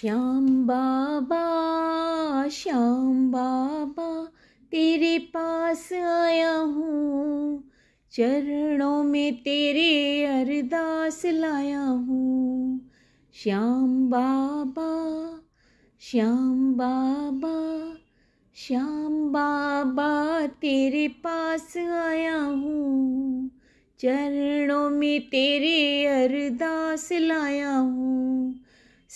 श्याम बाबा श्याम बाबा तेरे पास आया हूँ चरणों में तेरे अरदास लाया हूँ श्याम बाबा श्याम बाबा श्याम बाबा तेरे पास आया हूँ चरणों में तेरे अरदास लाया हूँ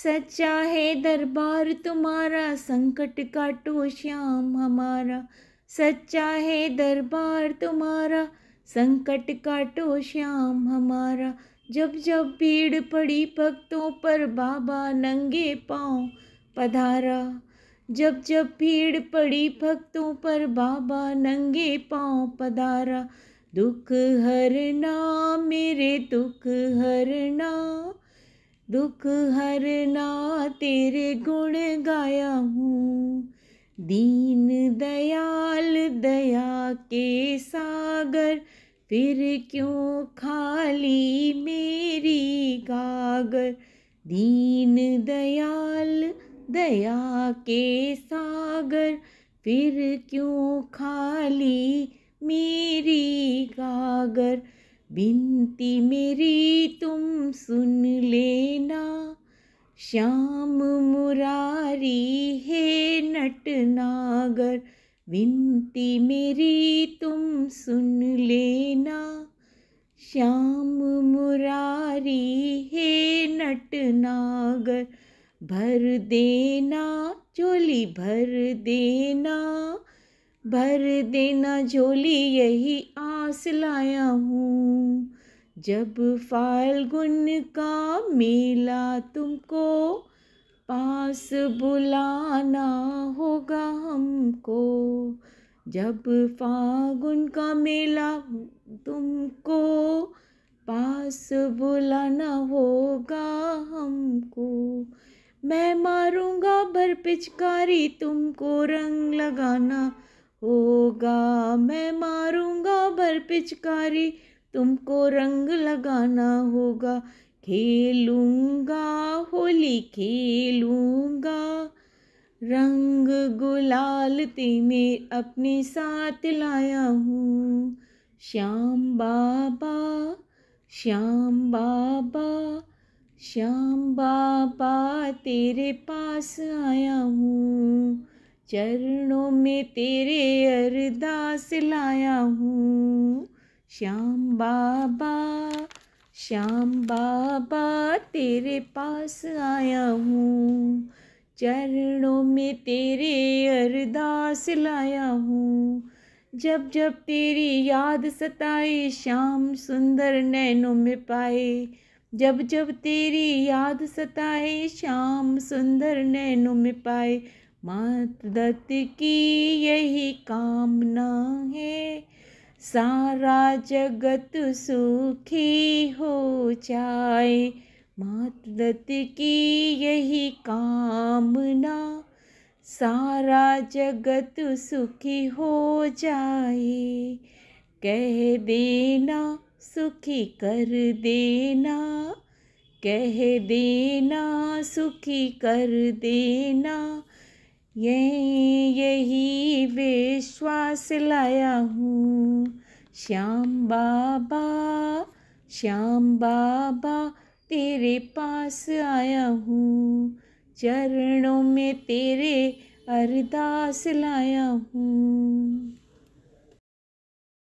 सच्चा है दरबार तुम्हारा संकट काटो श्याम हमारा सच्चा है दरबार तुम्हारा संकट काटो श्याम हमारा जब जब भीड़ पड़ी भक्तों पर बाबा नंगे पाँव पधारा जब जब भीड़ पड़ी भक्तों पर बाबा नंगे पाँव पधारा दुख हरना मेरे दुख हरना दुख हरना तेरे गुण गाया हूँ दीन दयाल दया के सागर फिर क्यों खाली मेरी गागर दीन दयाल दया के सागर फिर क्यों खाली मेरी गागर बिनती मेरी तुम सुन लेना श्याम मुरारी नट नागर विनती मेरी तुम सुन लेना श्याम मुरारी नट नागर भर देना चोली भर देना भर देना झोली यही आस लाया हूँ जब फाल्गुन का मेला तुमको पास बुलाना होगा हमको जब फागुन का मेला तुमको पास बुलाना होगा हमको मैं मारूंगा भर पिचकारी तुमको रंग लगाना होगा मैं मारूंगा भर पिचकारी तुमको रंग लगाना होगा खेलूंगा होली खेलूंगा रंग गुलाल तेने अपने साथ लाया हूँ श्याम बाबा श्याम बाबा श्याम बाबा तेरे पास आया हूँ चरणों में तेरे अरदास लाया हूँ श्याम बाबा श्याम बाबा तेरे पास आया हूँ चरणों में तेरे अरदास लाया हूँ जब जब तेरी याद सताए श्याम सुंदर नैनों में पाए जब जब तेरी याद सताए श्याम सुंदर नैनों में पाए मदद की यही कामना है सारा जगत सुखी हो जाए मदद की यही कामना सारा जगत सुखी हो जाए कह देना सुखी कर देना कह देना सुखी कर देना यही यही विश्वास लाया हूँ श्याम बाबा श्याम बाबा तेरे पास आया हूँ चरणों में तेरे अरदास लाया हूँ